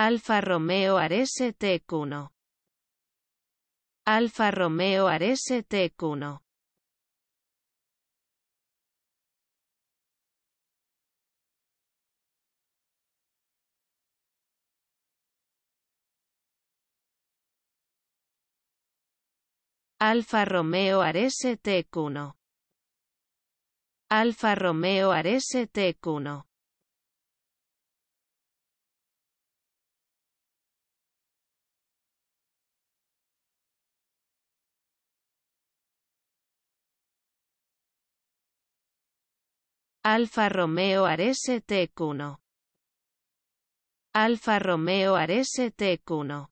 Alfa Romeo Arese t 1 Alfa Romeo Arese t 1 Alfa Romeo Arese t 1 Alfa Romeo Arese t 1 Alfa Romeo Arese TQ1. Alfa Romeo Arese TQ1.